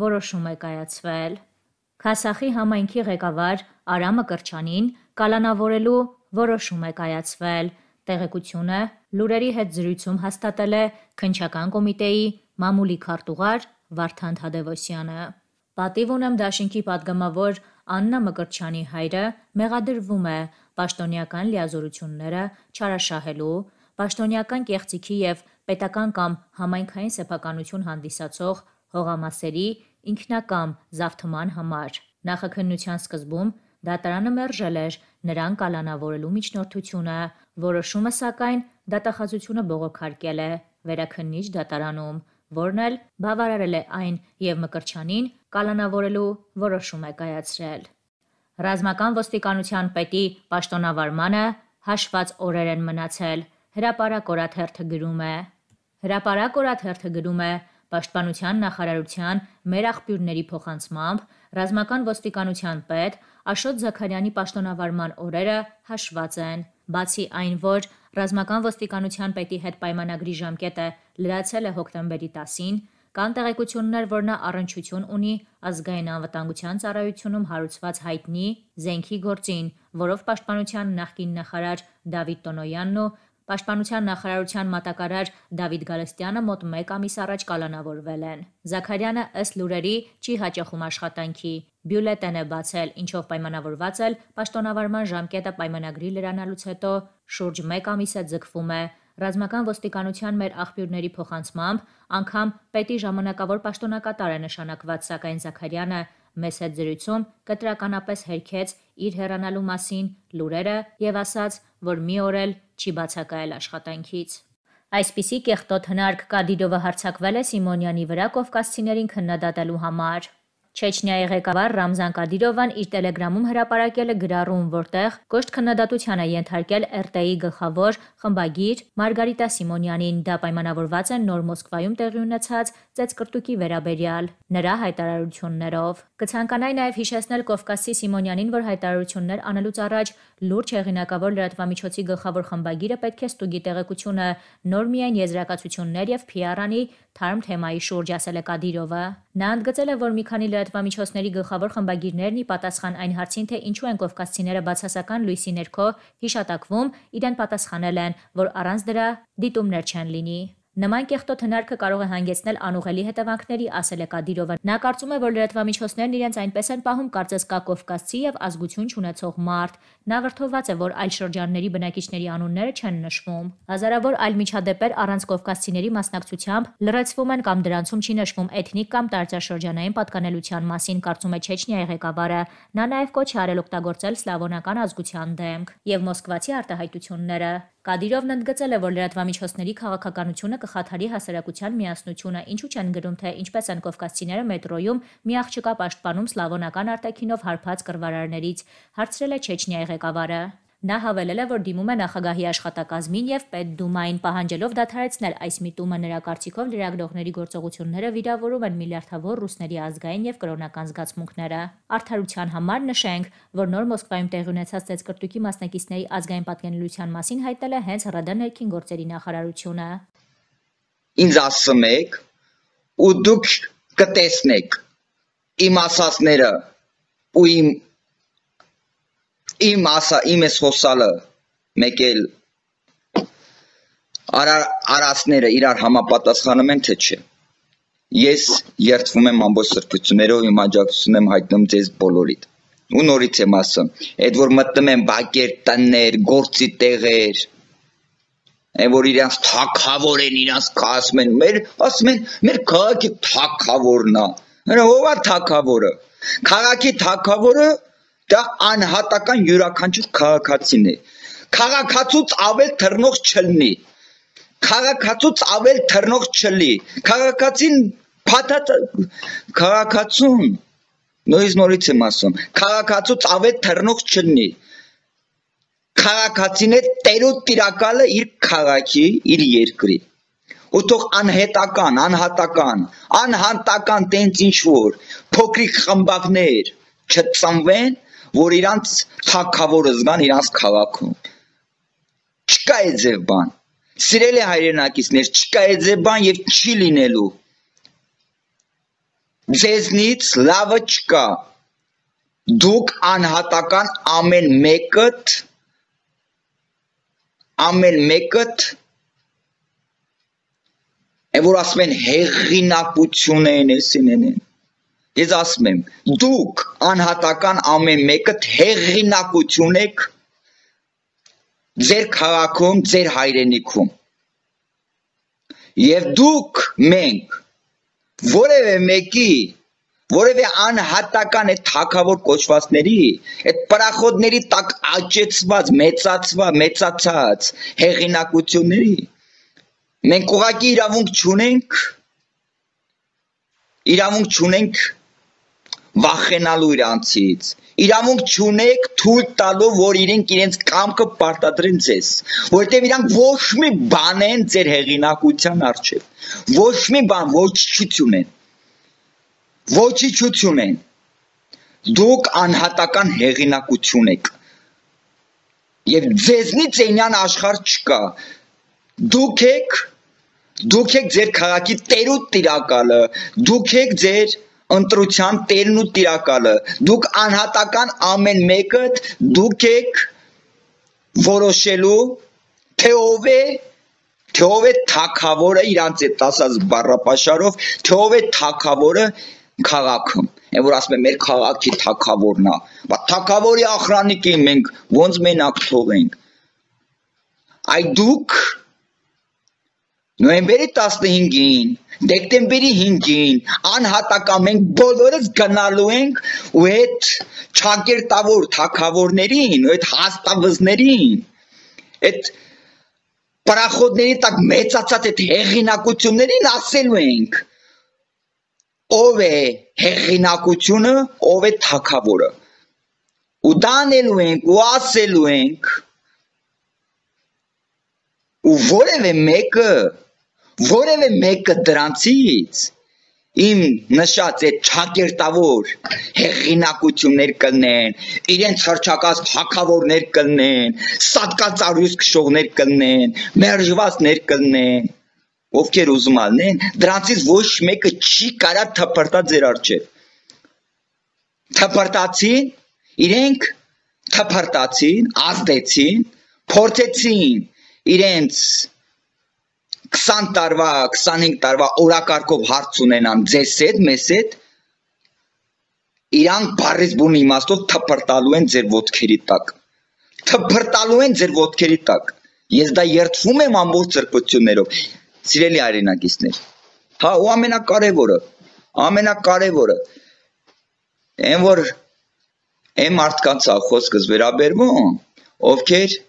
որոշում է կայացվել։ Քասախի համայնքի ղեկավար Արամը Կրչանին կալանավորելու որոշում է կայացվել։ Տեղեկությունը լուրերի հետ զրույցում հաստատել է քնչական կոմիտեի մամուլի քարտուղար Վարդան Թադևոսյանը։ Պատիվ ունեմ Դաշինքի падգամավոր Աննա Մկրտչյանի հայրը մեղադրվում է պաշտոնյական լիազորությունները չարաշահելու, պաշտոնյական կեղծիքի եւ պետական կամ համայնքային սեփականություն հանդիսացող հողամասերի ինքնակամ զավթման համար։ Նախաքննության սկզբում դատարանը մերժել էր նրան կալանավորելու միջնորդությունը, որոշումը սակայն դատախազությունը բողոքարկել է վերաքննիչ դատարանում, որն էլ բավարարել է այն եւ Մկրչյանին կալանավորելու որոշում է կայացրել։ Ռազմական ոստիկանության պետի պաշտոնավարմանը հաշված օրեր են մնացել։ Հրապարակ օրաթերթը գրում է. Հրապարակ օրաթերթը գրում է, Պաշտպանության նախարարության մեր աղբյուրների փոխանցմամբ ռազմական ոստիկանության պետ Աշոտ Զաքարյանի պաշտոնավարման օրերը հաշված են։ Բացի այն, որ ռազմական ոստիկանության պետի հետ պայմանագրի ժամկետը լրացել է հոկտեմբերի 10-ին, կան տեղեկություններ, որ նա առնչություն ունի ազգային անվտանգության ծառայությունում հարուցված հայտնի զենքի գործին, որով պաշտպանության նախկին նախարար Դավիթ Տոնոյանն ու Պաշտպանության նախարարության մատակարար Դավիթ Գալստյանը մոտ 1 ամիս առաջ կալանավորվել են։ Զաքարյանը ըստ լուրերի չի հաճախում աշխատանքի։ Բյուլետեն է բացել, ինչով պայմանավորված էլ պաշտոնավարման ժամկետը պայմանագրի լրանալուց հետո շուրջ 1 ամիս է ձգվում է։ Ռազմական ոստիկանության մեր աղբյուրների փոխանցմամբ անգամ պետի ժամանակավոր պաշտոնակատար է նշանակված, սակայն Զաքարյանը մեծ զրույցում կտրականապես հերքեց իր հեռանալու մասին լուրերը եւ ասաց որ մի օր էլ չի բացակայել աշխատանքից։ Այսպիսի կեղտոտ հնարք Կադիրովը հարցակվել է Սիմոնյանի վրա կովկասցիներին քննադատելու համար։ Չեչնիայի ղեկավար Ռամզան Կադիրովան իր Telegram-ում հրապարակել է գրառում, որտեղ կոշտ քննադատության է ենթարկել RT-ի գլխավոր խմբագիր Մարգարիտա Սիմոնյանին։ Դա պայմանավորված է նոր Մոսկվայում տեղի ունեցած ծեցկրտուկի վերաբերյալ նրա հայտարարություններով։ Կցանկանայի նաև հիշեցնել Կովկասի Սիմոնյանին, որ հայտարարություններ անելուց առաջ լուրջ հեղինակավոր լրատվամիջոցի գլխավոր խմբագիրը պետք է ստուգի տեղեկությունը նոր միայն եզրակացություններ եւ PR-անի թարմ թեմայի շուրջ, ասել է Կադիրովը։ Նա ընդգծել է, որ մի քանի լրատվամիջոցների գլխավոր խմբագիրներն ի պատասխան այն հարցին, թե ինչու են կովկասցիները բացասական լույսի ներքո հիշատակվում, իրեն պատասխանել են, որ առանց դրա դիտումներ չեն լինի։ Նման կեղտոտ հնարքը կարող է հանգեցնել անուղելի հետևանքների, ասել է Կադիրովը։ Նա կարծում է, որ լրատվամիջոցներն իրենց այնպես են պահում, կարծես կա կովկասցի եւ ազգություն չունեցող մարդ։ Նա վրթովված է, որ այլ շրջանների բնակիչների անունները չեն նշվում։ Հազարավոր այլ միջադեպեր առանց կովկասցիների մասնակցությամբ լրացվում են կամ դրանցում չի նշվում էթնիկ կամ տարածաշրջանային պատկանելիության մասին, կարծում է Չեչնիայի ղեկավարը։ Նա նաեւ կոչ արել օգտագործել սլավոնական ազգության դեմք եւ մոսկվացի արտահայտությունները։ Կադիրովն ընդգծել է, որ լրատվամիջոցների քաղաքականությունը կխաթարի հասարակության միասնությունը, ինչու չեն գրում, թե ինչպես են կովկասցիները մետրոյում մի աղջկա պաշտպանում սլավոնական արտաքինով հարբած կրվարարներից։ Հարցրել է Չեչնիայի ղեկավարը։ Նա հավելել է, որ դիմում է նախագահի աշխատակազմին եւ Պետդումային պահանջելով դադարեցնել այս միտումը նրա կարծիքով լրագրողների գործողությունները վիրավորում են միլիարդավոր ռուսների ազգային եւ կրոնական զգացմունքները։ Արդարության համար նշենք, որ նոր Մոսկվայում տեղի ունեցած ծեցկրտուկի մասնակիցների ազգային պատկանելիության մասին հայտել է հենց ՌԴ ներքին գործերի նախարարությունը։ Ինձ ասում եք, ու դուք կտեսնեք իմ ասածները ու իմ իմ ասա, իմ էս խոսալը մեկ էլ արա արածները իրար համապատասխանում են թե չէ։ Ես երթվում եմ ամբողջ սրբություններով իմ աջակցություն եմ հայտնում ձեզ բոլորիդ։ Ու նորից եմ ասում, այդ որ մտնում են բակեր տներ, գործի տեղեր, այն որ իրանց թակավոր են, իրանց ասում են, մեր ասում են, մեր քաղաքի թակավորն է։ Հրա ո՞վ է թակավորը։ Քաղաքի թակավորը թակավոր Դա անհատական յուրաքանչյուր քաղաքացին է։ Քաղաքացուց ավել թռնող չլինի։ Քաղաքացուց ավել թռնող չլի։ Քաղաքացին փաթաթ քաղաքացուն նույնիսկ նորից եմ ասում, քաղաքացուց ավել թռնող չլինի քաղաքացին է տերու տիրակալը իր քաղաքի, իր երկրի։ Ու թող անհետական, անհատական, անհանտական տենց ինչ որ փոքրիկ խմբակներ չծնվեն որ իրանց թակավորը զգան իրանց քաղաքում չկա է ձև բան սիրելի հայրենակիցներ չկա է ձև բան եւ չի լինելու ձեզնից լավը չկա դուք անհատական ամեն մեկըդ ամեն մեկըդ այն որ ասում են հեղինակություն են, էսին են, են, են Ես ասում եմ, դուք անհատական ամեն մեկը հեղինակություն եք ձեր քաղաքում, ձեր հայրենիքում։ Եվ դուք մենք որևէ մեկի որևէ անհատական այդ թակավոր կոչվածների, այդ պարախոդների տակ աճեցված, մեծացված, մեծացած հեղինակությունների մենք ուղակի իրավունք չունենք իրավունք չունենք վախենալու իրանցից իրավունք չունեք թույլ տալու որ իրենք իրենց կամքը պարտադրեն ձեզ որովհետև իրանք ոչ մի բան են ձեր հեղինակության առջև ոչ մի բան ոչչություն են ոչիչություն են դուք անհատական հեղինակություն եք եւ ձեզնից այնյան աշխարհ չկա դուք եք դուք եք ձեր քաղաքի տերուտ տիրակալը դուք եք ձեր ընտրության տերն ու տիրակալը։ Դուք անհատական ամեն մեկը դուք եք որոշելու թե ով է թե ով է թակավորը իրանց այդ ասած բառապաշարով, թե ով է թակավորը քաղաքում։ Այն որ ասում է մեր քաղաքի թակավորն է, բա թակավորի ախրանիկին մենք ոնց մենակ թողենք։ Այ դուք Նոյեմբերի 15-ին, դեկտեմբերի 5-ին անհատակամենք բոլորս գնալու ենք ու այդ ճակերտավոր թակավորներին, այդ հաստավզներին, այդ պարախոդների տակ մեծացած այդ հեղինակություններին ասելու ենք ով է հեղինակությունը, ով է թակավորը։ Ու դանելու ենք, ու ասելու ենք, ու որևէ մեկը որևէ մեկը դրանցից իմ նշած այդ ճակերտավոր հեղինակություններ կնեն, իրենց հրճակած հակավորներ կնեն, սատկածարյուս քշողներ կնեն, մերժվածներ կնեն, ովքեր ուզում անեն, դրանցից ոչ մեկը չի կարա թփրտա ձեր արջև։ Թփրտացին, իրենք թփրտացին, ազդեցին, փորձեցին իրենց 20 տարվա, 25 տարվա օրակարգով հարց ունենան ձեզ հետ, մեզ հետ, իրանք բարից բուն իմաստով թփրտալու են ձեր ոտքերի տակ։ Թփրտալու են ձեր ոտքերի տակ։ Ես դա երթվում եմ ամբողջ ծրկություններով։ Սիրելի արենակիցներ։ Հա, ու ամենակարևորը, ամենակարևորը այն որ այն մարդկանց ա խոսքս վերաբերվում, ովքեր